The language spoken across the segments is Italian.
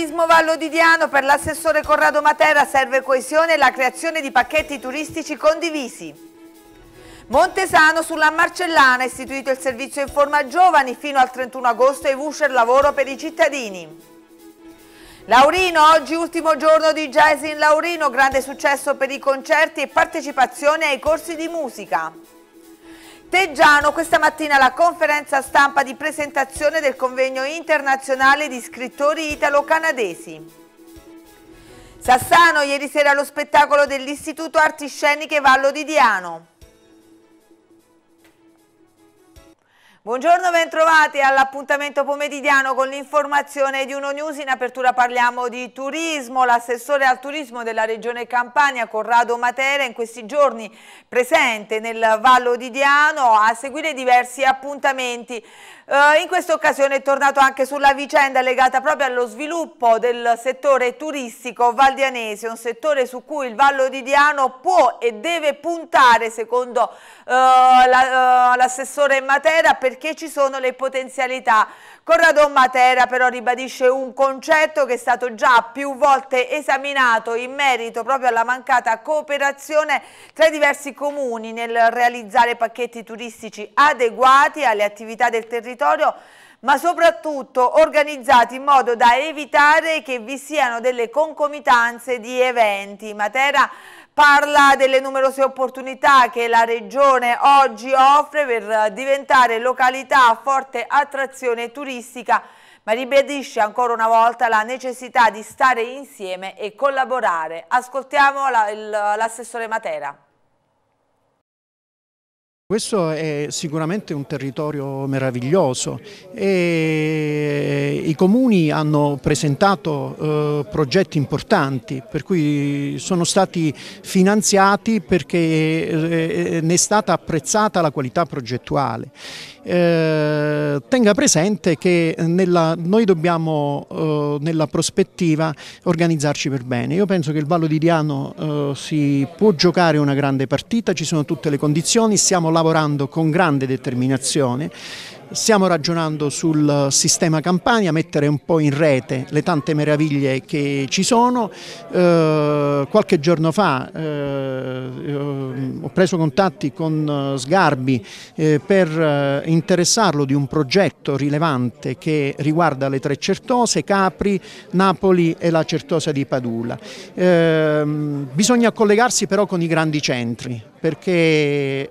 turismo Vallo di Diano per l'assessore Corrado Matera serve coesione e la creazione di pacchetti turistici condivisi. Montesano sulla Marcellana è istituito il servizio in forma Giovani fino al 31 agosto e Vusher lavoro per i cittadini. Laurino, oggi ultimo giorno di Jazz in Laurino, grande successo per i concerti e partecipazione ai corsi di musica. Teggiano questa mattina la conferenza stampa di presentazione del convegno internazionale di scrittori italo-canadesi. Sassano ieri sera lo spettacolo dell'Istituto Arti Sceniche Vallo di Diano. Buongiorno, bentrovati all'appuntamento pomeridiano con l'informazione di Uno News. In apertura parliamo di turismo. L'assessore al turismo della regione Campania, Corrado Matera, in questi giorni presente nel Vallo di Diano a seguire diversi appuntamenti Uh, in questa occasione è tornato anche sulla vicenda legata proprio allo sviluppo del settore turistico valdianese, un settore su cui il Vallo di Diano può e deve puntare secondo uh, l'assessore la, uh, Matera perché ci sono le potenzialità Corrado Matera però ribadisce un concetto che è stato già più volte esaminato in merito proprio alla mancata cooperazione tra i diversi comuni nel realizzare pacchetti turistici adeguati alle attività del territorio ma soprattutto organizzati in modo da evitare che vi siano delle concomitanze di eventi. Matera parla delle numerose opportunità che la regione oggi offre per diventare località a forte attrazione turistica, ma ribadisce ancora una volta la necessità di stare insieme e collaborare. Ascoltiamo l'assessore Matera. Questo è sicuramente un territorio meraviglioso e i comuni hanno presentato eh, progetti importanti per cui sono stati finanziati perché eh, eh ne è stata apprezzata la qualità progettuale. Eh, tenga presente che nella, noi dobbiamo eh, nella prospettiva organizzarci per bene. Io penso che il Vallo di Diano eh, si può giocare una grande partita, ci sono tutte le condizioni, stiamo lavorando con grande determinazione Stiamo ragionando sul sistema Campania, mettere un po' in rete le tante meraviglie che ci sono. Eh, qualche giorno fa eh, eh ho preso contatti con eh, Sgarbi eh, per eh, interessarlo di un progetto rilevante che riguarda le tre certose, Capri, Napoli e la certosa di Padula. Ehm, bisogna collegarsi però con i grandi centri perché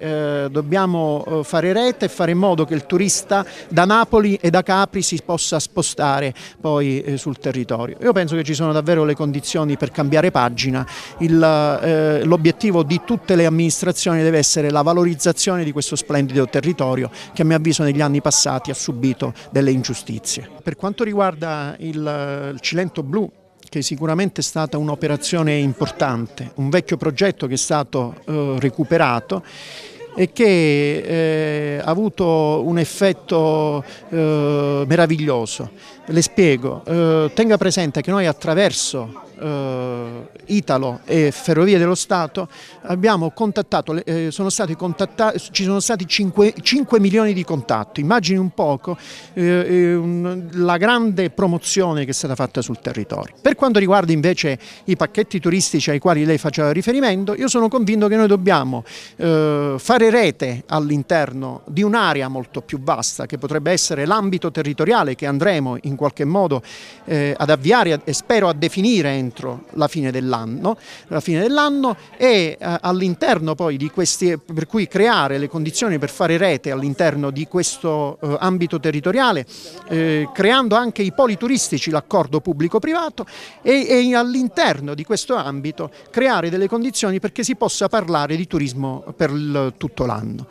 dobbiamo fare rete e fare in modo che il turista vista da Napoli e da Capri si possa spostare poi eh, sul territorio. Io penso che ci sono davvero le condizioni per cambiare pagina, eh, l'obiettivo eh, di tutte le amministrazioni deve essere la valorizzazione di questo splendido territorio che a mio avviso negli anni passati ha subito delle ingiustizie. Per quanto riguarda il, il Cilento Blu, che sicuramente è stata un'operazione importante, un vecchio progetto che è stato eh, recuperato e che eh, ha avuto un effetto eh, meraviglioso. Le spiego, eh, tenga presente che noi attraverso eh, Italo e Ferrovie dello Stato abbiamo contattato, eh, sono ci sono stati 5, 5, milioni di contatti, immagini un poco eh, eh, la grande promozione che è stata fatta sul territorio. Per quanto riguarda invece i pacchetti turistici ai quali lei faceva riferimento, io sono convinto che noi dobbiamo eh, fare rete all'interno di un'area molto più vasta che potrebbe essere l'ambito territoriale che andremo in qualche modo eh, ad avviare e spero a definire entro la fine dell'anno dell e eh, all'interno poi di questi, per cui creare le condizioni per fare rete all'interno di questo eh, ambito territoriale, eh, creando anche i poli turistici, l'accordo pubblico-privato e, e all'interno di questo ambito creare delle condizioni perché si possa parlare di turismo per il, tutto l'anno.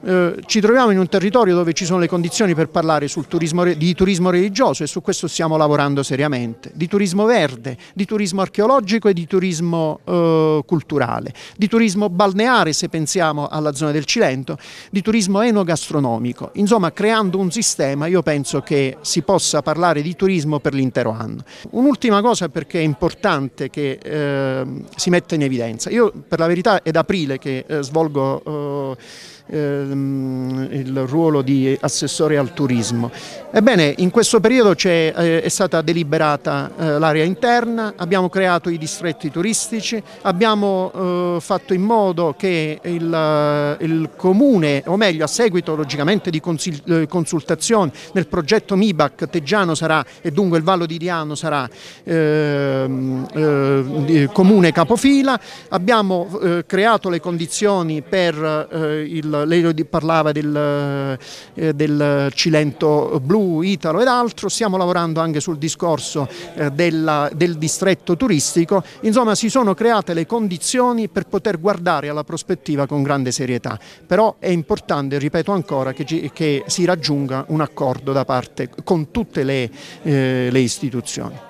Eh, ci troviamo in un territorio dove ci sono le condizioni per parlare turismo, di turismo religioso e su questo stiamo lavorando seriamente, di turismo verde, di turismo archeologico e di turismo eh, culturale, di turismo balneare se pensiamo alla zona del Cilento, di turismo enogastronomico. Insomma, creando un sistema io penso che si possa parlare di turismo per l'intero anno. Un'ultima cosa perché è importante che eh, si metta in evidenza. Io per la verità è da aprile che eh, svolgo eh, ehm, il ruolo di assessore al turismo. Ebbene, in questo periodo è, eh, è stata deliberata eh, l'area interna, abbiamo creato i distretti turistici, abbiamo eh, fatto in modo che il, il, Comune, o meglio a seguito logicamente di eh, consultazioni nel progetto MIBAC, Teggiano sarà e dunque il Vallo di Diano sarà ehm, eh, Comune capofila, abbiamo eh, creato le condizioni per il lei parlava del, eh, del, Cilento Blu, Italo ed altro, stiamo lavorando anche sul discorso eh, della, del distretto turistico, insomma si sono create le condizioni per poter guardare alla prospettiva con grande serietà, però è importante, ripeto ancora, che, ci, che si raggiunga un accordo da parte con tutte le, eh, le istituzioni.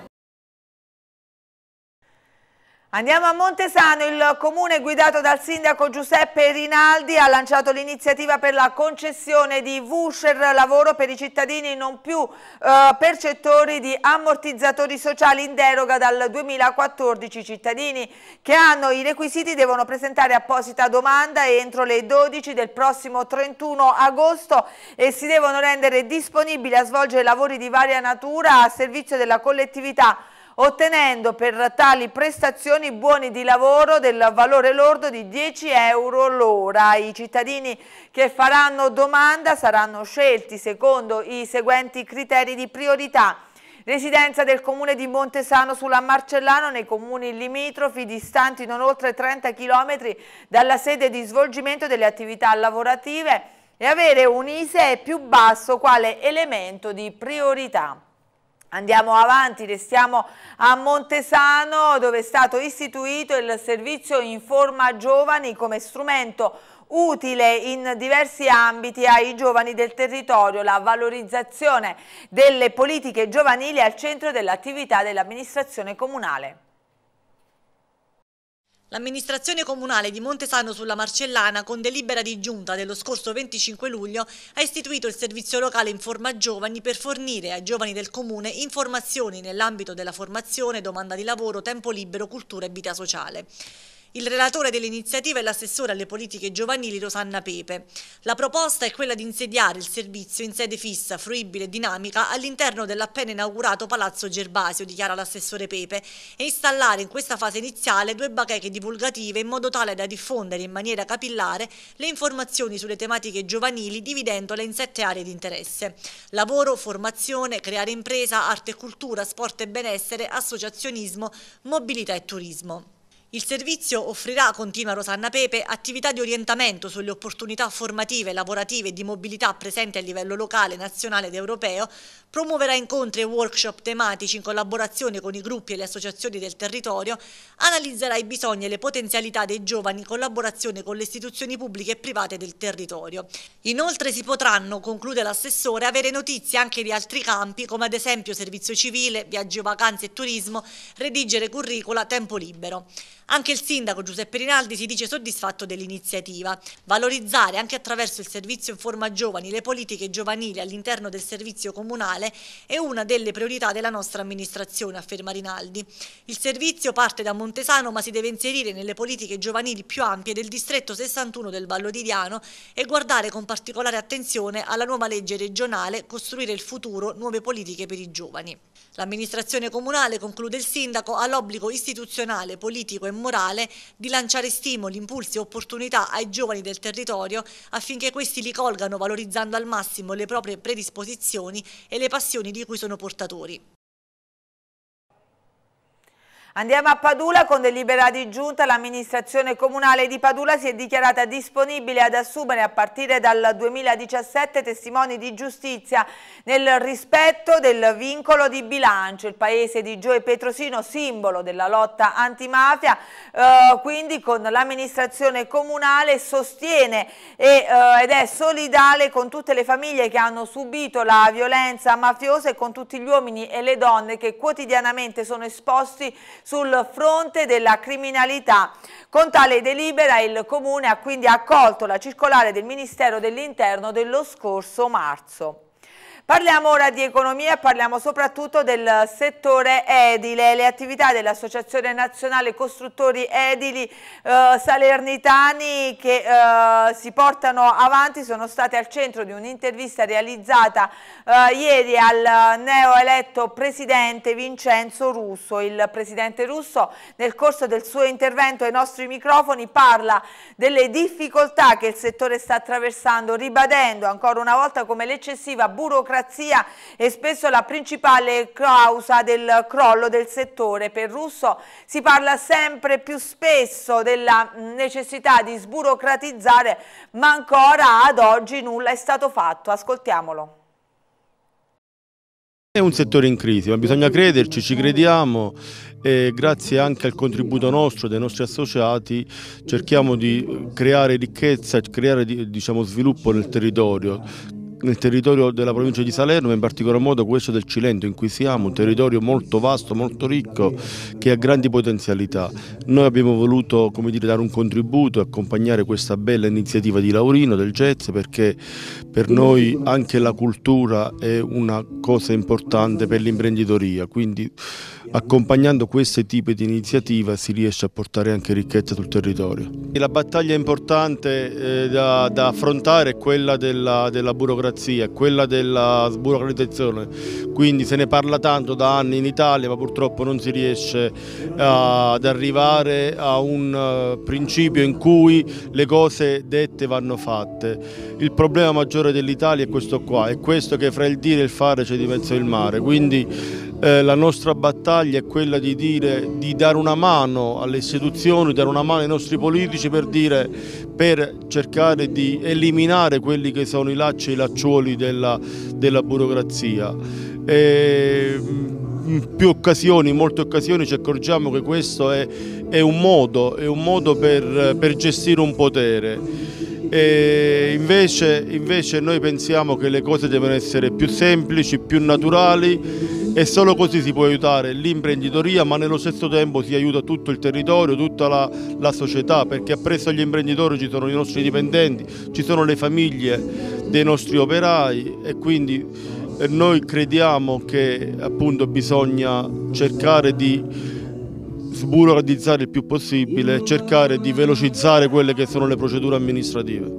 Andiamo a Montesano, il comune guidato dal sindaco Giuseppe Rinaldi ha lanciato l'iniziativa per la concessione di voucher lavoro per i cittadini non più eh, percettori di ammortizzatori sociali in deroga dal 2014. I cittadini che hanno i requisiti devono presentare apposita domanda entro le 12 del prossimo 31 agosto e si devono rendere disponibili a svolgere lavori di varia natura a servizio della collettività ottenendo per tali prestazioni buoni di lavoro del valore lordo di 10 euro l'ora. I cittadini che faranno domanda saranno scelti secondo i seguenti criteri di priorità. Residenza del comune di Montesano sulla Marcellano nei comuni limitrofi distanti non oltre 30 km dalla sede di svolgimento delle attività lavorative e avere un ISE più basso quale elemento di priorità. Andiamo avanti, restiamo a Montesano dove è stato istituito il servizio Informa Giovani come strumento utile in diversi ambiti ai giovani del territorio, la valorizzazione delle politiche giovanili al centro dell'attività dell'amministrazione comunale. L'amministrazione comunale di Montesano sulla Marcellana, con delibera di giunta dello scorso 25 luglio, ha istituito il servizio locale Informa Giovani per fornire ai giovani del comune informazioni nell'ambito della formazione, domanda di lavoro, tempo libero, cultura e vita sociale. Il relatore dell'iniziativa è l'assessore alle politiche giovanili Rosanna Pepe. La proposta è quella di insediare il servizio in sede fissa, fruibile e dinamica all'interno dell'appena inaugurato Palazzo Gervasio, dichiara l'assessore Pepe, e installare in questa fase iniziale due bacheche divulgative in modo tale da diffondere in maniera capillare le informazioni sulle tematiche giovanili dividendole in sette aree di interesse. Lavoro, formazione, creare impresa, arte e cultura, sport e benessere, associazionismo, mobilità e turismo. Il servizio offrirà, continua Rosanna Pepe, attività di orientamento sulle opportunità formative, lavorative e di mobilità presenti a livello locale, nazionale ed europeo, promuoverà incontri e workshop tematici in collaborazione con i gruppi e le associazioni del territorio, analizzerà i bisogni e le potenzialità dei giovani in collaborazione con le istituzioni pubbliche e private del territorio. Inoltre si potranno, conclude l'assessore, avere notizie anche di altri campi come ad esempio servizio civile, viaggio, vacanze e turismo, redigere curricula, tempo libero. Anche il sindaco Giuseppe Rinaldi si dice soddisfatto dell'iniziativa. Valorizzare anche attraverso il servizio Informa giovani le politiche giovanili all'interno del servizio comunale è una delle priorità della nostra amministrazione, afferma Rinaldi. Il servizio parte da Montesano ma si deve inserire nelle politiche giovanili più ampie del distretto 61 del Vallo di Diano e guardare con particolare attenzione alla nuova legge regionale Costruire il futuro, nuove politiche per i giovani. L'amministrazione comunale, conclude il sindaco, ha l'obbligo istituzionale, politico e morale di lanciare stimoli, impulsi e opportunità ai giovani del territorio affinché questi li colgano valorizzando al massimo le proprie predisposizioni e le passioni di cui sono portatori. Andiamo a Padula con delibera di giunta, l'amministrazione comunale di Padula si è dichiarata disponibile ad assumere a partire dal 2017 testimoni di giustizia nel rispetto del vincolo di bilancio. Il paese di Gioe Petrosino, simbolo della lotta antimafia, eh, quindi con l'amministrazione comunale sostiene e, eh, ed è solidale con tutte le famiglie che hanno subito la violenza mafiosa e con tutti gli uomini e le donne che quotidianamente sono esposti sul fronte della criminalità. Con tale delibera il Comune ha quindi accolto la circolare del Ministero dell'Interno dello scorso marzo. Parliamo ora di economia parliamo soprattutto del settore edile. Le attività dell'Associazione Nazionale Costruttori Edili eh, Salernitani che eh, si portano avanti sono state al centro di un'intervista realizzata eh, ieri al neoeletto presidente Vincenzo Russo. Il presidente Russo nel corso del suo intervento ai nostri microfoni parla delle difficoltà che il settore sta attraversando, ribadendo ancora una volta come l'eccessiva burocrazia burocrazia è spesso la principale causa del crollo del settore. Per Russo si parla sempre più spesso della necessità di sburocratizzare, ma ancora ad oggi nulla è stato fatto. Ascoltiamolo. È un settore in crisi, ma bisogna crederci, ci crediamo e grazie anche al contributo nostro, dei nostri associati, cerchiamo di creare ricchezza, creare diciamo, sviluppo nel territorio, nel territorio della provincia di Salerno, in particolar modo questo del Cilento in cui siamo, un territorio molto vasto, molto ricco, che ha grandi potenzialità. Noi abbiamo voluto dire, dare un contributo e accompagnare questa bella iniziativa di Laurino, del jazz, perché per noi anche la cultura è una cosa importante per l'imprenditoria, quindi accompagnando questi tipi di iniziativa si riesce a portare anche ricchezza sul territorio. la battaglia importante eh, da, da, affrontare è quella della, della burocrazia burocrazia, quella della sburocratizzazione, quindi se ne parla tanto da anni in Italia ma purtroppo non si riesce eh, ad arrivare a un eh, principio in cui le cose dette vanno fatte. Il problema maggiore dell'Italia è questo qua, è questo che fra il dire e il fare c'è di mezzo il mare, quindi eh, la nostra battaglia è quella di, dire, di dare una mano alle istituzioni, dare una mano ai nostri politici per, dire, per cercare di eliminare quelli che sono i lacci e i lacci noccioli della, della burocrazia. E in mm, più occasioni, in molte occasioni ci accorgiamo che questo è, è un modo, è un modo per, per gestire un potere. E invece, invece noi pensiamo che le cose devono essere più semplici, più naturali e solo così si può aiutare l'imprenditoria ma nello stesso tempo si aiuta tutto il territorio, tutta la, la, società perché appresso agli imprenditori ci sono i nostri dipendenti, ci sono le famiglie dei nostri operai e quindi eh, noi crediamo che appunto bisogna cercare di sburocratizzare il più possibile, cercare di velocizzare quelle che sono le procedure amministrative.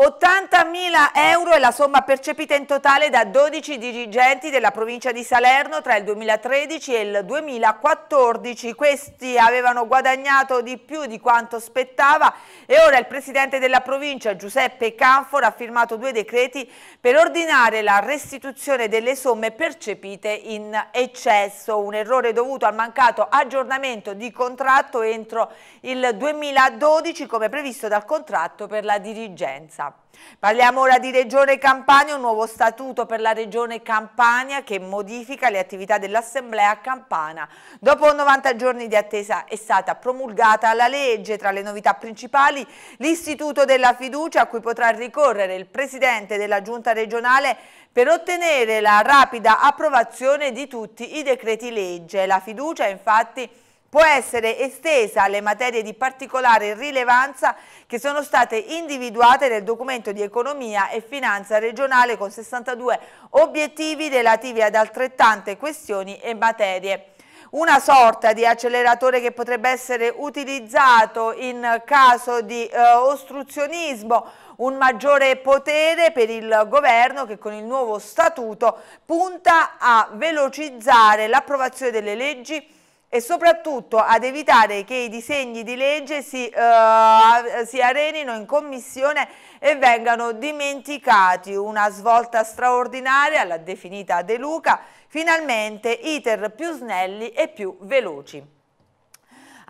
80.000 euro è la somma percepita in totale da 12 dirigenti della provincia di Salerno tra il 2013 e il 2014. Questi avevano guadagnato di più di quanto spettava e ora il presidente della provincia Giuseppe Canfor ha firmato due decreti per ordinare la restituzione delle somme percepite in eccesso, un errore dovuto al mancato aggiornamento di contratto entro il 2012 come previsto dal contratto per la dirigenza. Parliamo ora di Regione Campania, un nuovo statuto per la Regione Campania che modifica le attività dell'Assemblea Campana. Dopo 90 giorni di attesa è stata promulgata la legge, tra le novità principali l'istituto della fiducia a cui potrà ricorrere il Presidente della Giunta regionale per ottenere la rapida approvazione di tutti i decreti legge. La fiducia infatti può essere estesa alle materie di particolare rilevanza che sono state individuate nel documento di economia e finanza regionale con 62 obiettivi relativi ad altrettante questioni e materie una sorta di acceleratore che potrebbe essere utilizzato in caso di eh, ostruzionismo, un maggiore potere per il governo che con il nuovo statuto punta a velocizzare l'approvazione delle leggi e soprattutto ad evitare che i disegni di legge si, eh, si, arenino in commissione e vengano dimenticati. Una svolta straordinaria, la definita De Luca, finalmente iter più snelli e più veloci.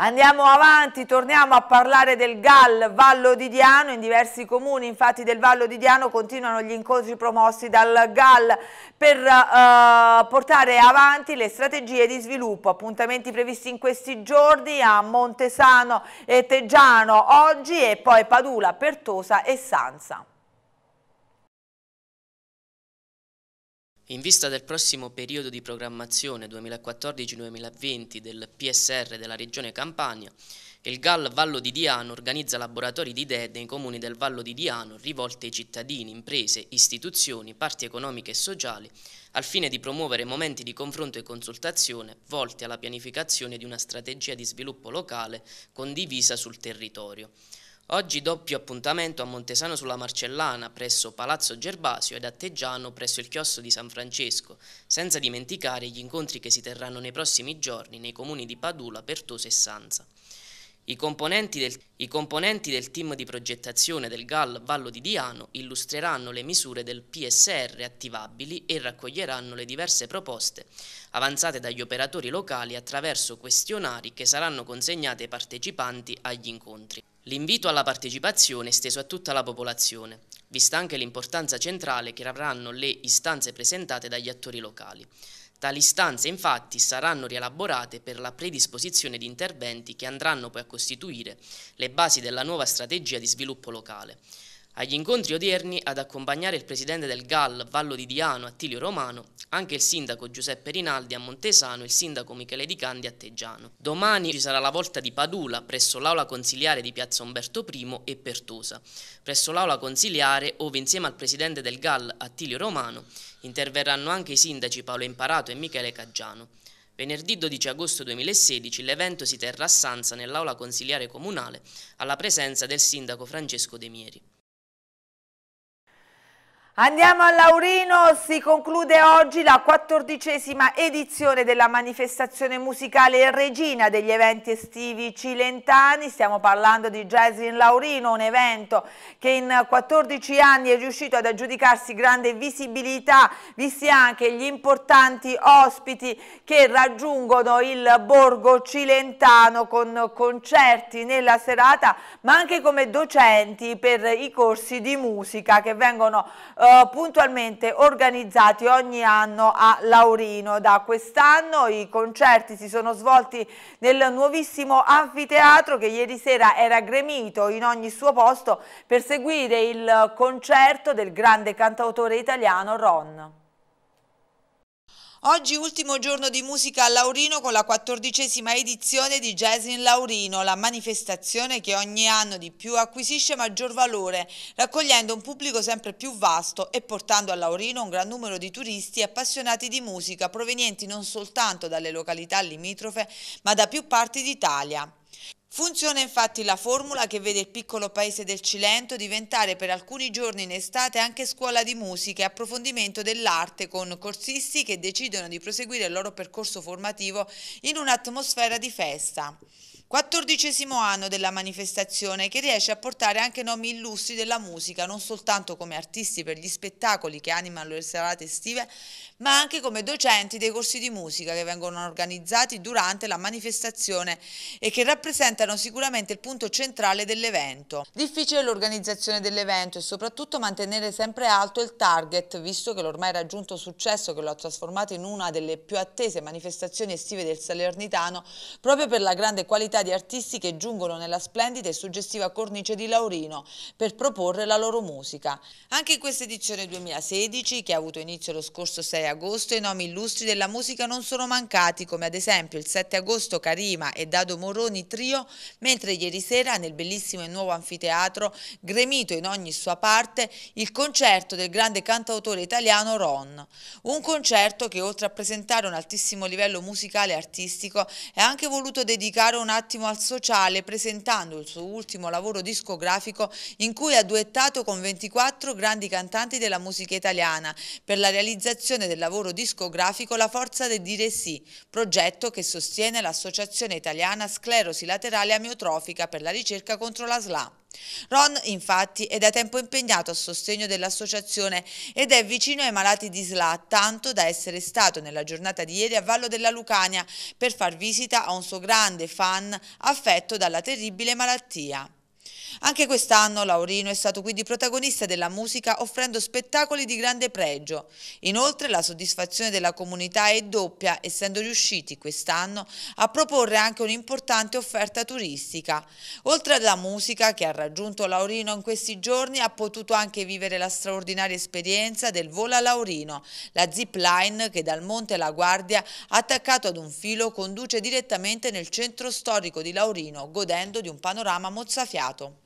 Andiamo avanti, torniamo a parlare del GAL Vallo di Diano, in diversi comuni infatti del Vallo di Diano continuano gli incontri promossi dal GAL per eh, portare avanti le strategie di sviluppo, appuntamenti previsti in questi giorni a Montesano e Teggiano oggi e poi Padula, Pertosa e Sansa. In vista del prossimo periodo di programmazione 2014-2020 del PSR della Regione Campania, il GAL Vallo di Diano organizza laboratori di idee nei comuni del Vallo di Diano rivolti ai cittadini, imprese, istituzioni, parti economiche e sociali al fine di promuovere momenti di confronto e consultazione volti alla pianificazione di una strategia di sviluppo locale condivisa sul territorio. Oggi doppio appuntamento a Montesano sulla Marcellana presso Palazzo Gerbasio ed a Teggiano presso il Chiosso di San Francesco, senza dimenticare gli incontri che si terranno nei prossimi giorni nei comuni di Padula, Pertosa e Sanza. I componenti, del, I componenti del team di progettazione del GAL Vallo di Diano illustreranno le misure del PSR attivabili e raccoglieranno le diverse proposte avanzate dagli operatori locali attraverso questionari che saranno consegnati ai partecipanti agli incontri. L'invito alla partecipazione è steso a tutta la popolazione, vista anche l'importanza centrale che avranno le istanze presentate dagli attori locali. Tali istanze infatti saranno rielaborate per la predisposizione di interventi che andranno poi a costituire le basi della nuova strategia di sviluppo locale. Agli incontri odierni ad accompagnare il presidente del GAL Vallo di Diano Attilio Romano, anche il sindaco Giuseppe Rinaldi a Montesano e il sindaco Michele Di Candi a Teggiano. Domani ci sarà la volta di Padula presso l'aula consiliare di Piazza Umberto I e Pertosa. Presso l'aula consiliare, ove insieme al presidente del GAL Attilio Romano interverranno anche i sindaci Paolo Imparato e Michele Caggiano. Venerdì 12 agosto 2016 l'evento si terrà a Sanza nell'aula consiliare comunale alla presenza del sindaco Francesco De Mieri. Andiamo a Laurino, si conclude oggi la quattordicesima edizione della manifestazione musicale regina degli eventi estivi cilentani, stiamo parlando di Jazz in Laurino, un evento che in 14 anni è riuscito ad aggiudicarsi grande visibilità, visti anche gli importanti ospiti che raggiungono il borgo cilentano con concerti nella serata, ma anche come docenti per i corsi di musica che vengono eh, eh, puntualmente organizzati ogni anno a Laurino. Da quest'anno i concerti si sono svolti nel nuovissimo anfiteatro che ieri sera era gremito in ogni suo posto per seguire il concerto del grande cantautore italiano Ron. Oggi ultimo giorno di musica a Laurino con la quattordicesima edizione di Jazz in Laurino, la manifestazione che ogni anno di più acquisisce maggior valore, raccogliendo un pubblico sempre più vasto e portando a Laurino un gran numero di turisti e appassionati di musica provenienti non soltanto dalle località limitrofe ma da più parti d'Italia. Funziona infatti la formula che vede il piccolo paese del Cilento diventare per alcuni giorni in estate anche scuola di musica e approfondimento dell'arte con corsisti che decidono di proseguire il loro percorso formativo in un'atmosfera di festa. Quattordicesimo anno della manifestazione che riesce a portare anche nomi illustri della musica, non soltanto come artisti per gli spettacoli che animano le serate estive, ma anche come docenti dei corsi di musica che vengono organizzati durante la manifestazione e che rappresentano sicuramente il punto centrale dell'evento. Difficile l'organizzazione dell'evento e soprattutto mantenere sempre alto il target, visto che l'ormai raggiunto successo che lo ha trasformato in una delle più attese manifestazioni estive del Salernitano, proprio per la grande qualità quantità di artisti che giungono nella splendida e suggestiva cornice di Laurino per proporre la loro musica. Anche in questa edizione 2016, che ha avuto inizio lo scorso 6 agosto, i nomi illustri della musica non sono mancati, come ad esempio il 7 agosto Carima e Dado Moroni Trio, mentre ieri sera nel bellissimo e nuovo anfiteatro, gremito in ogni sua parte, il concerto del grande cantautore italiano Ron. Un concerto che oltre a presentare un altissimo livello musicale e artistico, è anche voluto dedicare un atto attimo al sociale presentando il suo ultimo lavoro discografico in cui ha duettato con 24 grandi cantanti della musica italiana per la realizzazione del lavoro discografico La forza del dire sì, progetto che sostiene l'Associazione Italiana Sclerosi Laterale Amiotrofica per la ricerca contro la SLA. Ron infatti è da tempo impegnato a sostegno dell'associazione ed è vicino ai malati di SLA, tanto da essere stato nella giornata di ieri a Vallo della Lucania per far visita a un suo grande fan affetto dalla terribile malattia. Anche quest'anno Laurino è stato quindi protagonista della musica offrendo spettacoli di grande pregio. Inoltre la soddisfazione della comunità è doppia, essendo riusciti quest'anno a proporre anche un'importante offerta turistica. Oltre alla musica che ha raggiunto Laurino in questi giorni, ha potuto anche vivere la straordinaria esperienza del volo a Laurino, la zip line che dal Monte La Guardia, attaccato ad un filo, conduce direttamente nel centro storico di Laurino, godendo di un panorama mozzafiato.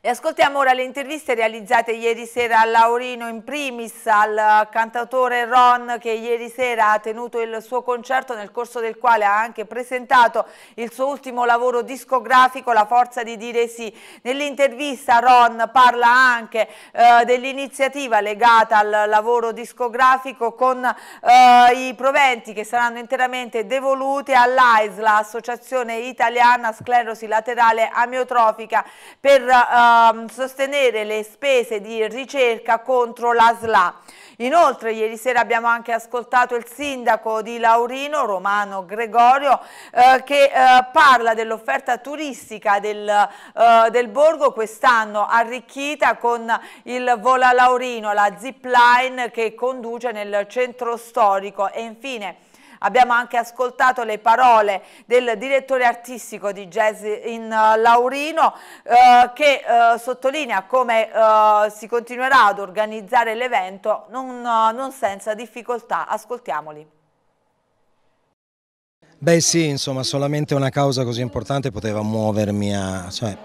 E ascoltiamo ora le interviste realizzate ieri sera a Laurino, in primis al cantautore Ron che ieri sera ha tenuto il suo concerto nel corso del quale ha anche presentato il suo ultimo lavoro discografico La forza di dire sì. Nell'intervista Ron parla anche eh, dell'iniziativa legata al lavoro discografico con eh, i proventi che saranno interamente devoluti all'AISLA, Associazione Italiana Sclerosi Laterale Amiotrofica, per eh, Ehm, sostenere le spese di ricerca contro la SLA. Inoltre ieri sera abbiamo anche ascoltato il sindaco di Laurino, Romano Gregorio, eh, che eh, parla dell'offerta turistica del, eh, del borgo quest'anno arricchita con il Vola Laurino, la zipline che conduce nel centro storico e infine Abbiamo anche ascoltato le parole del direttore artistico di Jazz in eh, Laurino eh, che eh, sottolinea come eh, si continuerà ad organizzare l'evento non, eh, non senza difficoltà. Ascoltiamoli. Beh sì, insomma, solamente una causa così importante poteva muovermi a... Cioè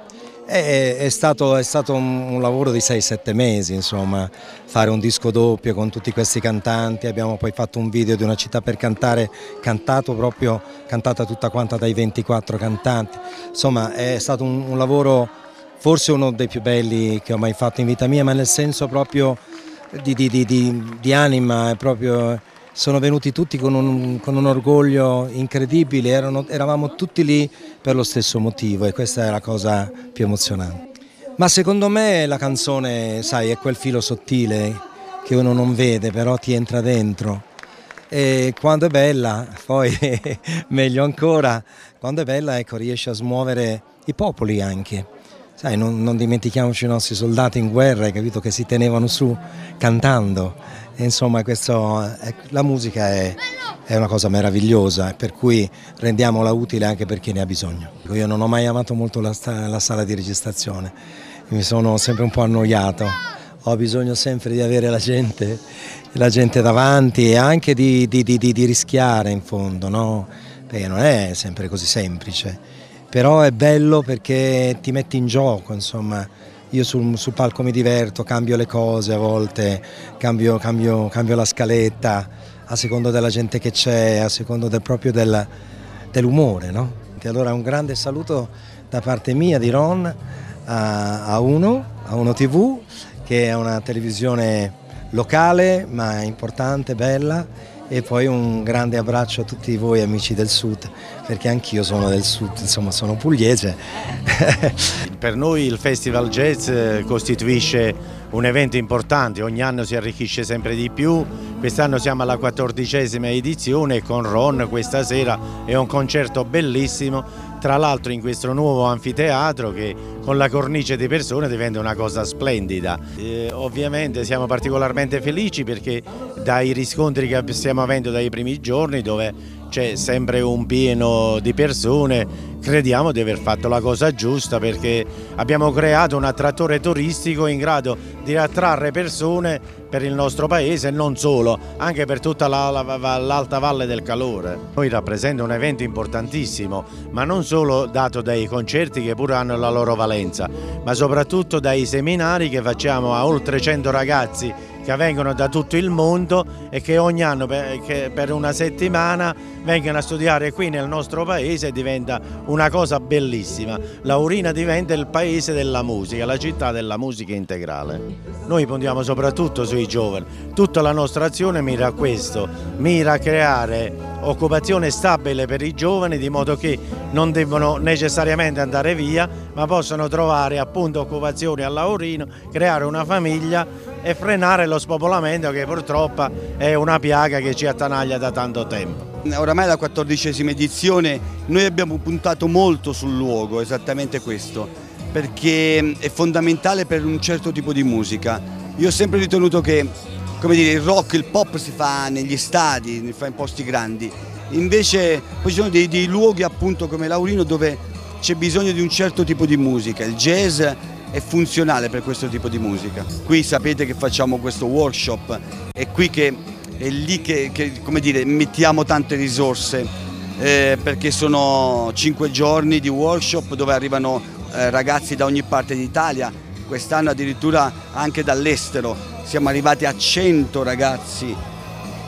è, è, stato, è, stato, un lavoro di 6-7 mesi, insomma, fare un disco doppio con tutti questi cantanti, abbiamo poi fatto un video di una città per cantare, cantato proprio, cantata tutta quanta dai 24 cantanti, insomma è stato un, un lavoro forse uno dei più belli che ho mai fatto in vita mia, ma nel senso proprio di, di, di, di anima, proprio sono venuti tutti con un, con un orgoglio incredibile, Erano, eravamo tutti lì per lo stesso motivo e questa è la cosa più emozionante. Ma secondo me la canzone, sai, è quel filo sottile che uno non vede, però ti entra dentro. E quando è bella, poi meglio ancora, quando è bella ecco, riesce a smuovere i popoli anche. Sai, non, non dimentichiamoci i nostri soldati in guerra, hai capito, che si tenevano su cantando. E insomma questo, eh, ecco, la musica è, è, una cosa meravigliosa per cui rendiamola utile anche per chi ne ha bisogno. Io non ho mai amato molto la, la sala di registrazione, mi sono sempre un po' annoiato, ho bisogno sempre di avere la gente, la gente davanti e anche di, di, di, di rischiare in fondo, no? perché non è sempre così semplice, però è bello perché ti metti in gioco, insomma io sul, sul, palco mi diverto, cambio le cose a volte, cambio, cambio, cambio la scaletta a seconda della gente che c'è, a seconda del, proprio del, dell'umore. No? Allora un grande saluto da parte mia di Ron a, a Uno, a Uno TV, che è una televisione locale ma importante, bella e poi un grande abbraccio a tutti voi amici del sud perché anch'io sono del sud, insomma sono pugliese. per noi il Festival Jazz eh, costituisce un evento importante, ogni anno si arricchisce sempre di più, quest'anno siamo alla quattordicesima edizione con Ron questa sera è un concerto bellissimo tra l'altro in questo nuovo anfiteatro che con la cornice di persone diventa una cosa splendida. E eh, ovviamente siamo particolarmente felici perché dai riscontri che stiamo avendo dai primi giorni dove c'è sempre un pieno di persone crediamo di aver fatto la cosa giusta perché abbiamo creato un attrattore turistico in grado di attrarre persone per il nostro paese e non solo, anche per tutta l'alta valle del calore. Noi rappresenta un evento importantissimo, ma non solo dato dai concerti che pure hanno la loro valenza, ma soprattutto dai seminari che facciamo a oltre 100 ragazzi che vengono da tutto il mondo e che ogni anno per, una settimana vengono a studiare qui nel nostro paese e diventa un una cosa bellissima. Laurina diventa il paese della musica, la città della musica integrale. Noi puntiamo soprattutto sui giovani, tutta la nostra azione mira a questo, mira a creare occupazione stabile per i giovani di modo che non debbano necessariamente andare via ma possano trovare appunto occupazione a Laurino, creare una famiglia e frenare lo spopolamento che purtroppo è una piaga che ci attanaglia da tanto tempo. Oramai è la quattordicesima edizione, noi abbiamo puntato molto sul luogo, esattamente questo, perché mm, è fondamentale per un certo tipo di musica. Io ho sempre ritenuto che dire, il rock, il pop si fa negli stadi, si fa in posti grandi, invece poi ci sono dei, dei luoghi appunto come Laurino dove c'è bisogno di un certo tipo di musica, il jazz è funzionale per questo tipo di musica. Qui sapete che facciamo questo workshop, è qui che è lì che, che dire, mettiamo tante risorse eh, perché sono cinque giorni di workshop dove arrivano eh, ragazzi da ogni parte d'Italia, quest'anno addirittura anche dall'estero, siamo arrivati a 100 ragazzi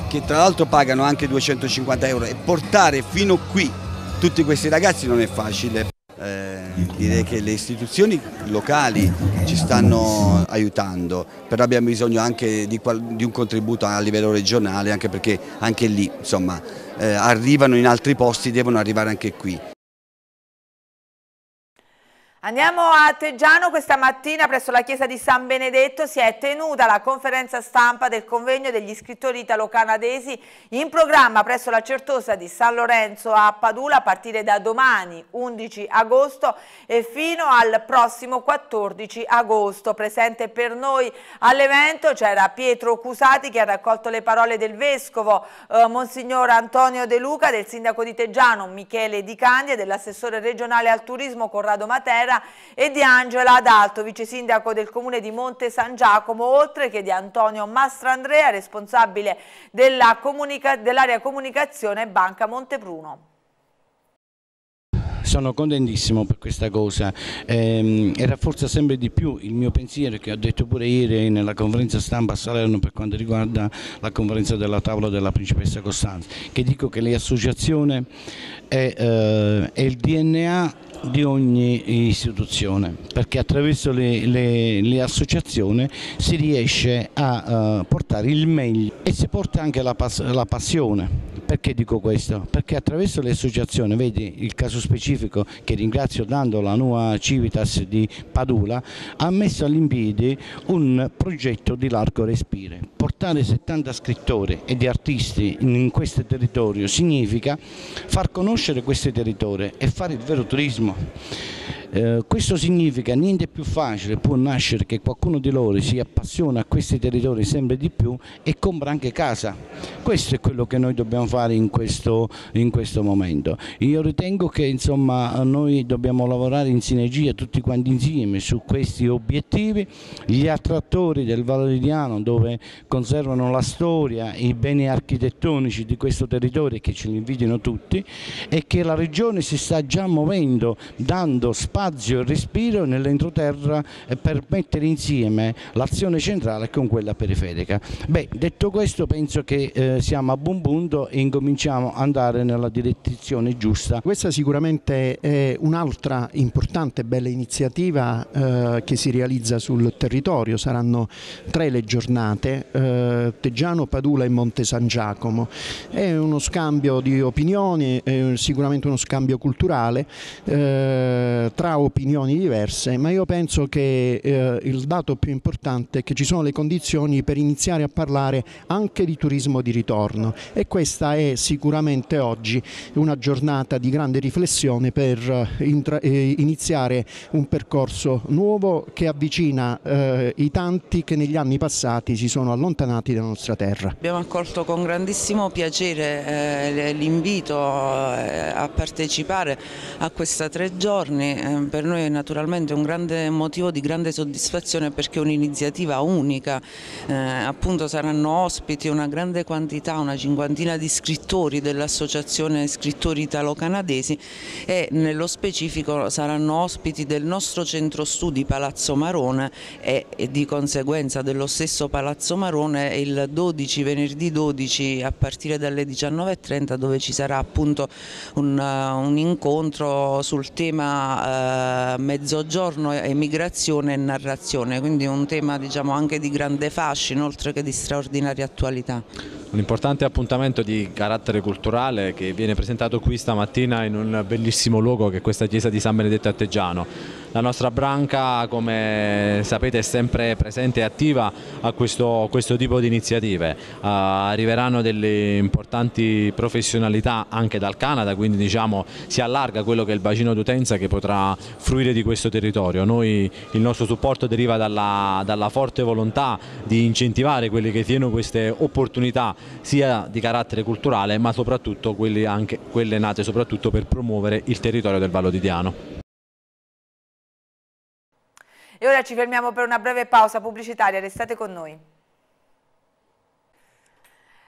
che tra l'altro pagano anche 250 euro e portare fino qui tutti questi ragazzi non è facile. Eh, direi che le istituzioni locali ci stanno aiutando, però abbiamo bisogno anche di, di un contributo a livello regionale, anche perché anche lì insomma, eh, arrivano in altri posti, devono arrivare anche qui. Andiamo a Teggiano, questa mattina presso la chiesa di San Benedetto si è tenuta la conferenza stampa del convegno degli scrittori italo-canadesi in programma presso la Certosa di San Lorenzo a Padula a partire da domani 11 agosto e fino al prossimo 14 agosto. Presente per noi all'evento c'era Pietro Cusati che ha raccolto le parole del Vescovo eh, Monsignor Antonio De Luca, del Sindaco di Teggiano Michele Di Candia, dell'assessore regionale al turismo Corrado Matera Matera e di Angela Adalto, vice sindaco del comune di Monte San Giacomo, oltre che di Antonio Mastrandrea, responsabile dell'area comunica dell comunicazione Banca Montepruno sono contentissimo per questa cosa ehm, e, rafforza sempre di più il mio pensiero che ho detto pure ieri nella conferenza stampa a Salerno per quanto riguarda la conferenza della tavola della principessa Costanza che dico che l'associazione è, eh, è il DNA di ogni istituzione perché attraverso le, le, le associazioni si riesce a uh, portare il meglio e si porta anche la, pas la passione perché dico questo? Perché attraverso le associazioni, vedi il caso specifico che ringrazio dando la nuova Civitas di Padula, ha messo all'impiede un progetto di largo respiro. Portare 70 scrittori e di artisti in questo territorio significa far conoscere questo territorio e fare il vero turismo mesmo Eh, questo significa niente più facile può nascere che qualcuno di loro si appassiona a questi territori sempre di più e compra anche casa. Questo è quello che noi dobbiamo fare in questo, in questo momento. Io ritengo che insomma, noi dobbiamo lavorare in sinergia tutti quanti insieme su questi obiettivi. Gli attrattori del Valoridiano dove conservano la storia, i beni architettonici di questo territorio che ce li invidino tutti e che la regione si sta già muovendo dando spazio spazio e respiro nell'entroterra per mettere insieme l'azione centrale con quella periferica. Beh, detto questo penso che eh, siamo a buon punto e incominciamo ad andare nella direzione giusta. Questa sicuramente è un'altra importante e bella iniziativa eh, che si realizza sul territorio, saranno tre le giornate, eh, Teggiano, Padula e Monte San Giacomo. È uno scambio di opinioni, è sicuramente uno scambio culturale eh, tra tra opinioni diverse, ma io penso che eh, il dato più importante è che ci sono le condizioni per iniziare a parlare anche di turismo di ritorno e questa è sicuramente oggi una giornata di grande riflessione per eh, eh iniziare un percorso nuovo che avvicina eh, i tanti che negli anni passati si sono allontanati dalla nostra terra. Abbiamo accolto con grandissimo piacere eh, l'invito eh, a partecipare a questa tre giorni eh, per noi è naturalmente un grande motivo di grande soddisfazione perché è un'iniziativa unica, eh, appunto saranno ospiti una grande quantità, una cinquantina di scrittori dell'associazione scrittori italo-canadesi e nello specifico saranno ospiti del nostro centro studi Palazzo Marone e, e di conseguenza dello stesso Palazzo Marone il 12, venerdì 12 a partire dalle 19.30 dove ci sarà appunto un, un incontro sul tema uh, eh, mezzogiorno emigrazione e narrazione, quindi un tema diciamo, anche di grande fascino oltre che di straordinaria attualità. Un importante appuntamento di carattere culturale che viene presentato qui stamattina in un bellissimo luogo che è questa chiesa di San Benedetto Attegiano. La nostra branca come sapete è sempre presente e attiva a questo, questo tipo di iniziative. Uh, arriveranno delle importanti professionalità anche dal Canada, quindi diciamo, si allarga quello che è il bacino d'utenza che potrà fruire di questo territorio. Noi, il nostro supporto deriva dalla, dalla forte volontà di incentivare quelle che siano queste opportunità sia di carattere culturale ma soprattutto quelle, anche, quelle nate soprattutto per promuovere il territorio del Vallo di Diano. E ora ci fermiamo per una breve pausa pubblicitaria, restate con noi.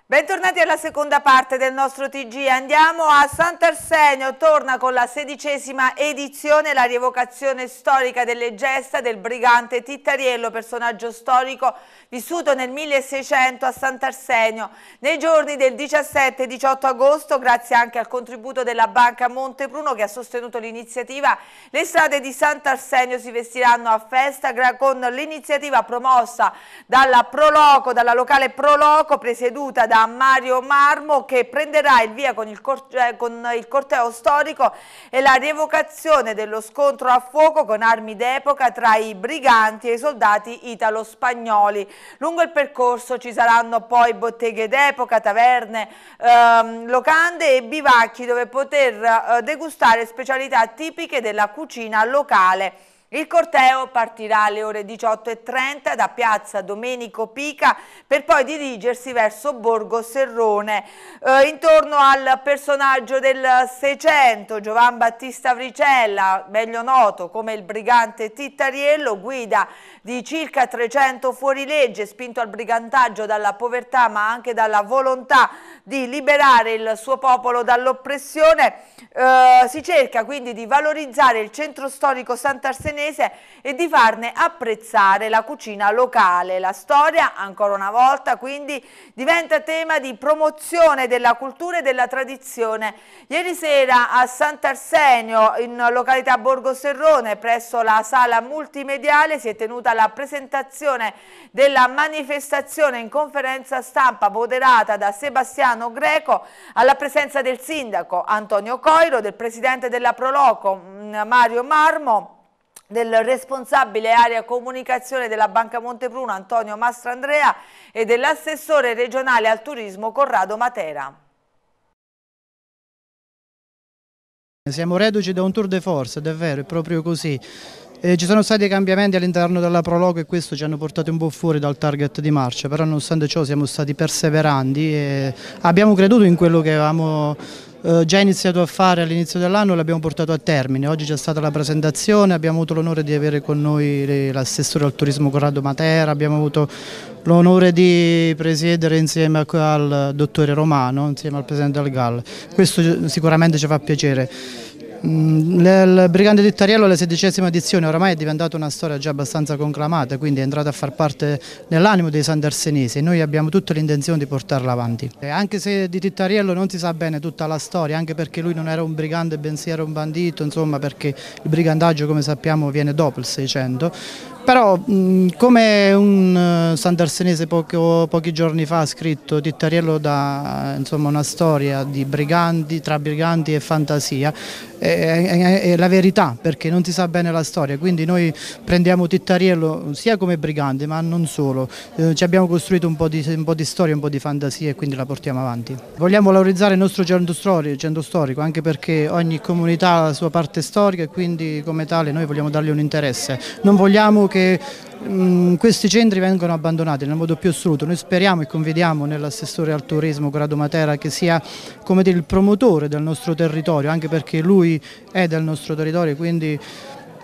Bentornati alla seconda parte del nostro TG, andiamo a Sant'Arsenio, torna con la sedicesima edizione la rievocazione storica delle gesta del brigante Tittariello, personaggio storico vissuto nel 1600 a Sant'Arsenio nei giorni del 17 e 18 agosto grazie anche al contributo della banca Montepruno che ha sostenuto l'iniziativa le strade di Sant'Arsenio si vestiranno a festa con l'iniziativa promossa dalla Proloco, dalla locale Proloco presieduta da da Mario Marmo che prenderà il via con il, eh, con il corteo storico e la rievocazione dello scontro a fuoco con armi d'epoca tra i briganti e i soldati italo-spagnoli. Lungo il percorso ci saranno poi botteghe d'epoca, taverne, ehm, locande e bivacchi dove poter eh, degustare specialità tipiche della cucina locale il corteo partirà alle ore 18.30 da piazza Domenico Pica per poi dirigersi verso Borgo Serrone. Eh, intorno al personaggio del Seicento, Giovan Battista Vricella, meglio noto come il brigante Tittariello, guida di circa 300 fuorilegge, spinto al brigantaggio dalla povertà ma anche dalla volontà di liberare il suo popolo dall'oppressione, eh, si cerca quindi di valorizzare il centro storico Sant'Arsenio senese e di farne apprezzare la cucina locale. La storia, ancora una volta, quindi diventa tema di promozione della cultura e della tradizione. Ieri sera a Sant'Arsenio, in località Borgo Serrone, presso la sala multimediale, si è tenuta la presentazione della manifestazione in conferenza stampa moderata da Sebastiano Greco alla presenza del sindaco Antonio Coiro, del presidente della Proloco mm, Mario Marmo del responsabile area comunicazione della Banca Montepruno Antonio Mastrandrea e dell'assessore regionale al turismo Corrado Matera. Siamo reduci da un tour de force, ed è vero, è proprio così. Eh, ci sono stati cambiamenti all'interno della Prologo e questo ci hanno portato un po' fuori dal target di marcia, però nonostante ciò siamo stati perseveranti e abbiamo creduto in quello che avevamo eh, già iniziato a fare all'inizio dell'anno e l'abbiamo portato a termine. Oggi c'è stata la presentazione, abbiamo avuto l'onore di avere con noi l'assessore al turismo Corrado Matera, abbiamo avuto l'onore di presiedere insieme al dottore Romano, insieme al presidente del GAL. Questo sicuramente ci fa piacere. Mm, il Brigante di Tariello alla sedicesima edizione oramai è diventata una storia già abbastanza conclamata, quindi è entrata a far parte nell'animo dei Sandersenesi e noi abbiamo tutta l'intenzione di portarla avanti. E anche se di Tittariello non si sa bene tutta la storia, anche perché lui non era un brigante bensì era un bandito, insomma perché il brigandaggio come sappiamo viene dopo il 600, però mh, mm, come un uh, eh, santarsenese poco, pochi giorni fa ha scritto Tittariello da insomma, una storia di briganti, tra briganti e fantasia, è, è, è, la verità perché non si sa bene la storia, quindi noi prendiamo Tittariello sia come brigante ma non solo, eh, ci abbiamo costruito un po, di, un po' di storia, un po' di fantasia e quindi la portiamo avanti. Vogliamo valorizzare il nostro centro storico, centro storico anche perché ogni comunità ha la sua parte storica e quindi come tale noi vogliamo dargli un interesse, non vogliamo che che mh, mm, questi centri vengono abbandonati nel modo più assoluto. Noi speriamo e confidiamo nell'assessore al turismo Corrado Matera che sia dire, il promotore del nostro territorio, anche perché lui è del nostro territorio, e quindi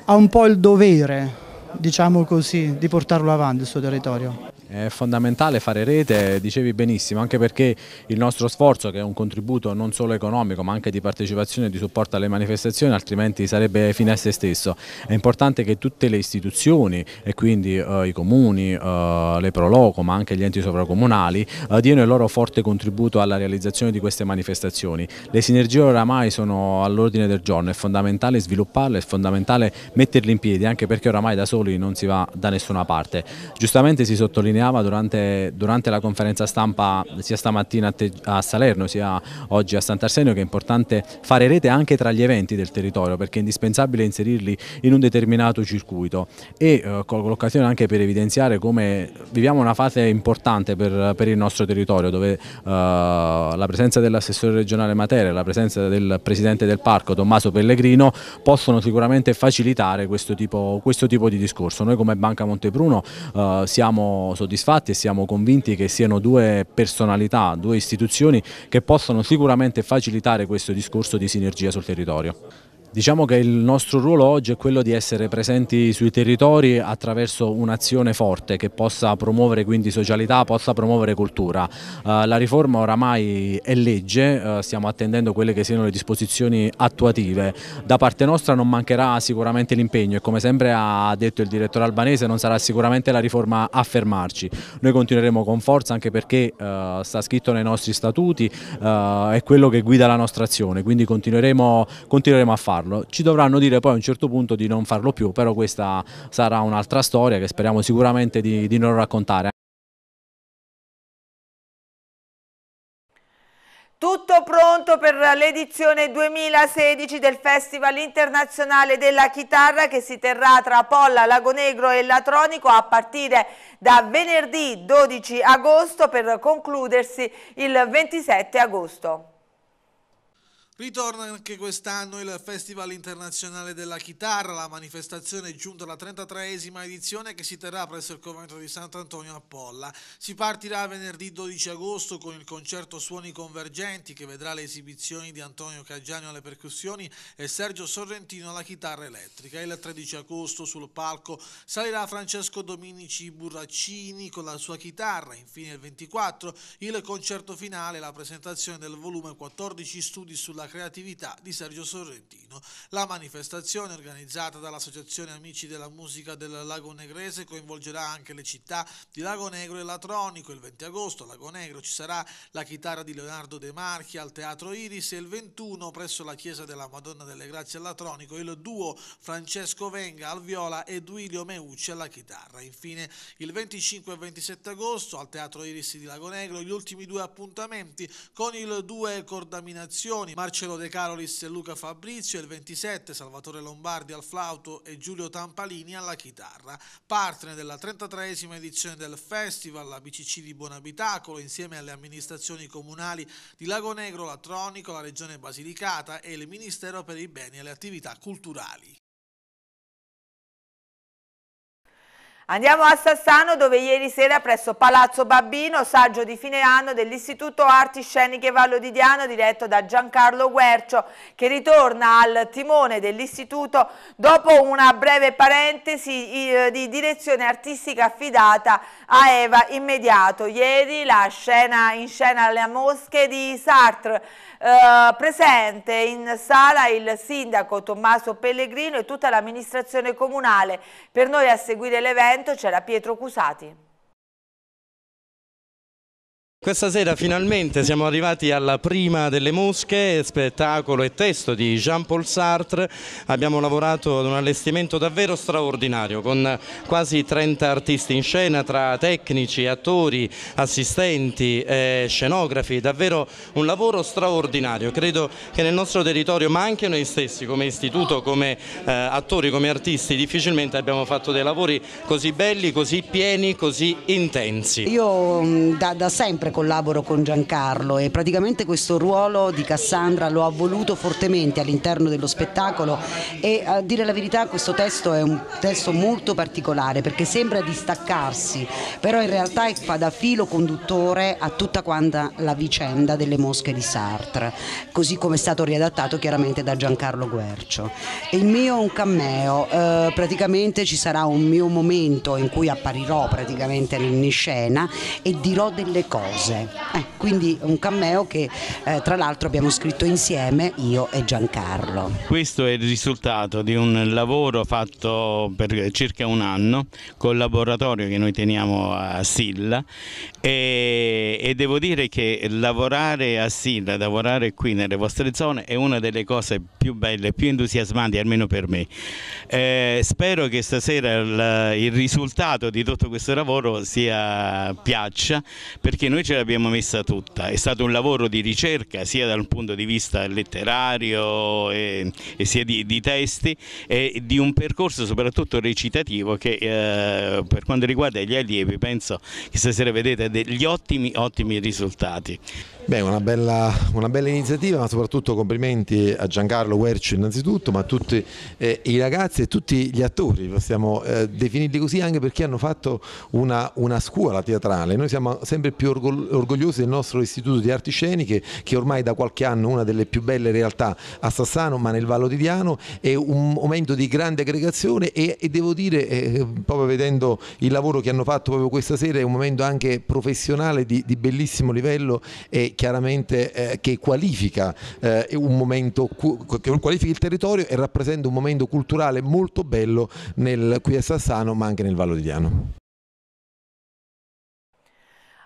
ha un po' il dovere, diciamo così, di portarlo avanti il suo territorio. È fondamentale fare rete, dicevi benissimo, anche perché il nostro sforzo, che è un contributo non solo economico ma anche di partecipazione e di supporto alle manifestazioni, altrimenti sarebbe fine a se stesso. È importante che tutte le istituzioni e quindi eh, i comuni, eh, le Proloco ma anche gli enti sovracomunali eh, diano il loro forte contributo alla realizzazione di queste manifestazioni. Le sinergie oramai sono all'ordine del giorno, è fondamentale svilupparle, è fondamentale metterle in piedi anche perché oramai da soli non si va da nessuna parte. Giustamente si sottolinea sottolineava durante, durante, la conferenza stampa sia stamattina a, te, a, Salerno sia oggi a Sant'Arsenio che è importante fare rete anche tra gli eventi del territorio perché è indispensabile inserirli in un determinato circuito e eh, colgo l'occasione anche per evidenziare come viviamo una fase importante per, per il nostro territorio dove eh, la presenza dell'assessore regionale Matera e la presenza del presidente del parco Tommaso Pellegrino possono sicuramente facilitare questo tipo, questo tipo di discorso. Noi come Banca Montepruno eh, siamo sostanzialmente soddisfatti e siamo convinti che siano due personalità, due istituzioni che possono sicuramente facilitare questo discorso di sinergia sul territorio. Diciamo che il nostro ruolo oggi è quello di essere presenti sui territori attraverso un'azione forte che possa promuovere quindi socialità, possa promuovere cultura. Eh, la riforma oramai è legge, eh, stiamo attendendo quelle che siano le disposizioni attuative. Da parte nostra non mancherà sicuramente l'impegno e come sempre ha detto il direttore albanese non sarà sicuramente la riforma a fermarci. Noi continueremo con forza anche perché eh, sta scritto nei nostri statuti, eh, è quello che guida la nostra azione, quindi continueremo, continueremo a farlo farlo. Ci dovranno dire poi a un certo punto di non farlo più, però questa sarà un'altra storia che speriamo sicuramente di, di non raccontare. Tutto pronto per l'edizione 2016 del Festival Internazionale della Chitarra che si terrà tra Polla, Lagonegro e Latronico a partire da venerdì 12 agosto per concludersi il 27 agosto. Ritorna anche quest'anno il Festival internazionale della chitarra, la manifestazione è giunta alla 33esima edizione che si terrà presso il convento di Sant'Antonio a Polla. Si partirà venerdì 12 agosto con il concerto Suoni Convergenti che vedrà le esibizioni di Antonio Caggiano alle percussioni e Sergio Sorrentino alla chitarra elettrica. Il 13 agosto sul palco salirà Francesco Dominici Burraccini con la sua chitarra. Infine il 24 il concerto finale, la presentazione del volume 14 studi sulla sulla creatività di Sergio Sorrentino. La manifestazione organizzata dall'Associazione Amici della Musica del Lago Negrese coinvolgerà anche le città di Lago Negro e Latronico. Il 20 agosto a Lago Negro ci sarà la chitarra di Leonardo De Marchi al Teatro Iris e il 21 presso la Chiesa della Madonna delle Grazie a Latronico il duo Francesco Venga al viola e Duilio Meucci alla chitarra. Infine il 25 e 27 agosto al Teatro Iris di Lago Negro gli ultimi due appuntamenti con il due cordaminazioni. Marcello Marcello De Carolis e Luca Fabrizio, il 27 Salvatore Lombardi al flauto e Giulio Tampalini alla chitarra, partner della 33esima edizione del festival, la BCC di Buonabitacolo, insieme alle amministrazioni comunali di Lago Negro, Tronico, la Regione Basilicata e il Ministero per i Beni e le Attività Culturali. Andiamo a Sassano dove ieri sera presso Palazzo Babbino, saggio di fine anno dell'Istituto Arti Sceniche Diano diretto da Giancarlo Guercio che ritorna al timone dell'istituto dopo una breve parentesi eh, di direzione artistica affidata a Eva immediato. Ieri la scena in scena alle mosche di Sartre, eh, presente in sala il sindaco Tommaso Pellegrino e tutta l'amministrazione comunale. Per noi a seguire l'evento c'era Pietro Cusati. Questa sera finalmente siamo arrivati alla prima delle mosche, spettacolo e testo di Jean-Paul Sartre. Abbiamo lavorato ad un allestimento davvero straordinario con quasi 30 artisti in scena tra tecnici, attori, assistenti, eh, scenografi. Davvero un lavoro straordinario. Credo che nel nostro territorio, ma anche noi stessi come istituto, come eh, attori, come artisti, difficilmente abbiamo fatto dei lavori così belli, così pieni, così intensi. Io mm, da, da sempre collaboro con Giancarlo e praticamente questo ruolo di Cassandra lo ha voluto fortemente all'interno dello spettacolo e eh, a dire la verità questo testo è un testo molto particolare perché sembra distaccarsi, però in realtà fa da filo conduttore a tutta quanta la vicenda delle mosche di Sartre, così come è stato riadattato chiaramente da Giancarlo Guercio. E il mio è un cameo, eh, praticamente ci sarà un mio momento in cui apparirò praticamente in scena e dirò delle cose Rose, eh, quindi un cameo che eh, tra l'altro abbiamo scritto insieme io e Giancarlo. Questo è il risultato di un lavoro fatto per circa un anno col laboratorio che noi teniamo a Silla e, e devo dire che lavorare a Silla, lavorare qui nelle vostre zone è una delle cose più belle, più entusiasmanti almeno per me. Eh, spero che stasera il, il risultato di tutto questo lavoro sia piaccia perché noi ci ce l'abbiamo messa tutta, è stato un lavoro di ricerca sia dal punto di vista letterario e, e sia di, di, testi e di un percorso soprattutto recitativo che eh, per quanto riguarda gli allievi penso che stasera vedete degli ottimi, ottimi risultati. Beh, una bella, una bella, iniziativa, ma soprattutto complimenti a Giancarlo Guercio innanzitutto, ma a tutti eh, i ragazzi e tutti gli attori, possiamo eh, definirli così anche perché hanno fatto una, una scuola teatrale. Noi siamo sempre più orgogliosi orgogliosi del nostro istituto di arti sceniche che ormai da qualche anno è una delle più belle realtà a Sassano ma nel Vallo di Diano è un momento di grande aggregazione e, e devo dire eh, proprio vedendo il lavoro che hanno fatto proprio questa sera è un momento anche professionale di, di bellissimo livello e chiaramente eh, che qualifica eh, un momento che qualifica il territorio e rappresenta un momento culturale molto bello nel, qui a Sassano ma anche nel Vallo di Diano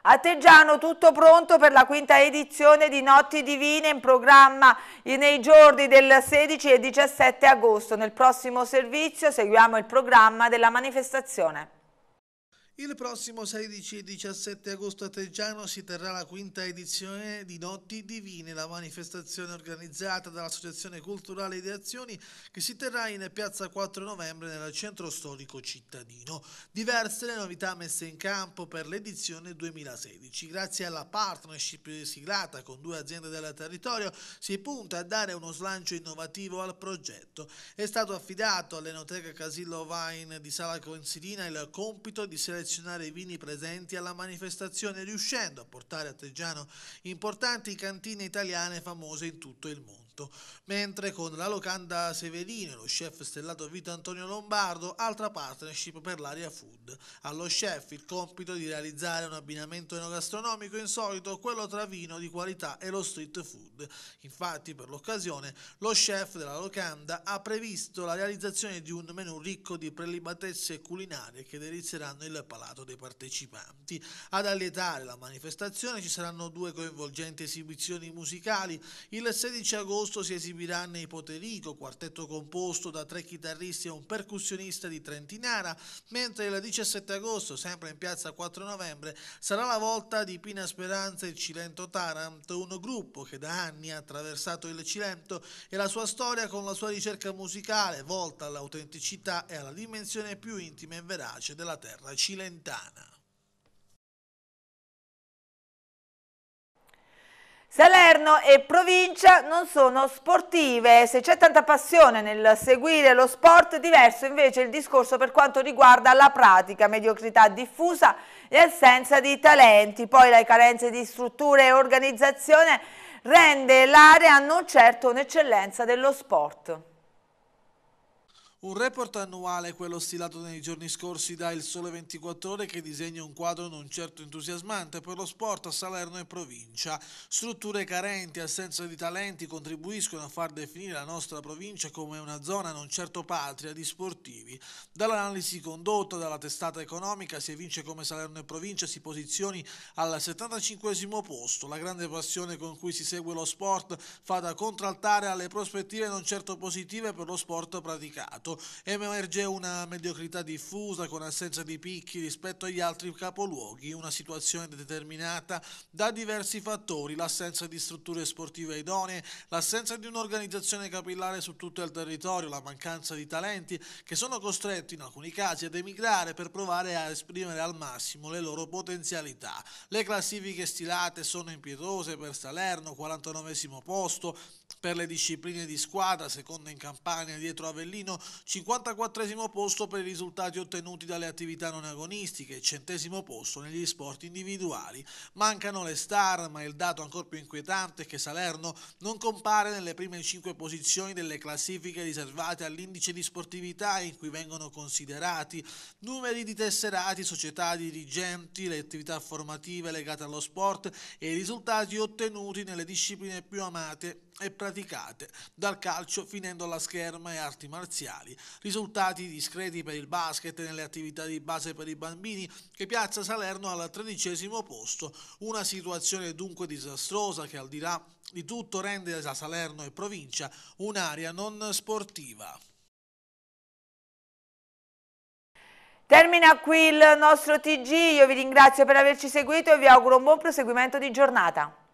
a Teggiano tutto pronto per la quinta edizione di Notti Divine in programma nei giorni del 16 e 17 agosto. Nel prossimo servizio seguiamo il programma della manifestazione. Il prossimo 16 e 17 agosto a Teggiano si terrà la quinta edizione di Notti Divine, la manifestazione organizzata dall'Associazione Culturale di Azioni che si terrà in piazza 4 novembre nel centro storico cittadino. Diverse le novità messe in campo per l'edizione 2016. Grazie alla partnership siglata con due aziende del territorio si punta a dare uno slancio innovativo al progetto. È stato affidato all'Enoteca Casillo Vain di Sala Consilina il compito di selezionare selezionare i vini presenti alla manifestazione riuscendo a portare a Teggiano importanti cantine italiane famose in tutto il mondo. Benevento, mentre con la locanda Severino e lo chef stellato Vito Antonio Lombardo, altra partnership per l'area food. Allo chef il compito di realizzare un abbinamento enogastronomico insolito, quello tra vino di qualità e lo street food. Infatti per l'occasione lo chef della locanda ha previsto la realizzazione di un menù ricco di prelibatezze culinarie che delizieranno il palato dei partecipanti. Ad allietare la manifestazione ci saranno due coinvolgenti esibizioni musicali. Il 16 agosto agosto si esibirà nei Poterico, quartetto composto da tre chitarristi e un percussionista di Trentinara, mentre il 17 agosto, sempre in piazza 4 novembre, sarà la volta di Pina Speranza e Cilento Tarant, un gruppo che da anni ha attraversato il Cilento e la sua storia con la sua ricerca musicale volta all'autenticità e alla dimensione più intima e verace della terra cilentana. Salerno e provincia non sono sportive, se c'è tanta passione nel seguire lo sport, diverso invece il discorso per quanto riguarda la pratica, mediocrità diffusa e assenza di talenti, poi le carenze di strutture e organizzazione rende l'area non certo un'eccellenza dello sport. Un report annuale, quello stilato nei giorni scorsi da Il Sole 24 Ore, che disegna un quadro non certo entusiasmante per lo sport a Salerno e provincia. Strutture carenti, assenza di talenti contribuiscono a far definire la nostra provincia come una zona non certo patria di sportivi. Dall'analisi condotta dalla testata economica si evince come Salerno e provincia si posizioni al 75 posto. La grande passione con cui si segue lo sport fa da contraltare alle prospettive non certo positive per lo sport praticato fatto, emerge una mediocrità diffusa con assenza di picchi rispetto agli altri capoluoghi, una situazione determinata da diversi fattori, l'assenza di strutture sportive idonee, l'assenza di un'organizzazione capillare su tutto il territorio, la mancanza di talenti che sono costretti in alcuni casi ad emigrare per provare a esprimere al massimo le loro potenzialità. Le classifiche stilate sono impietose per Salerno, 49 posto, per le discipline di squadra, seconda in Campania dietro Avellino, 54 posto per i risultati ottenuti dalle attività non agonistiche e centesimo posto negli sport individuali. Mancano le star, ma il dato ancora più inquietante è che Salerno non compare nelle prime 5 posizioni delle classifiche riservate all'indice di sportività in cui vengono considerati numeri di tesserati, società dirigenti, le attività formative legate allo sport e i risultati ottenuti nelle discipline più amate e praticate, dal calcio finendo alla scherma e arti marziali. Risultati discreti per il basket nelle attività di base per i bambini che piazza Salerno al tredicesimo posto, una situazione dunque disastrosa che al di là di tutto rende da Salerno e provincia un'area non sportiva. Termina qui il nostro TG, io vi ringrazio per averci seguito e vi auguro un buon proseguimento di giornata.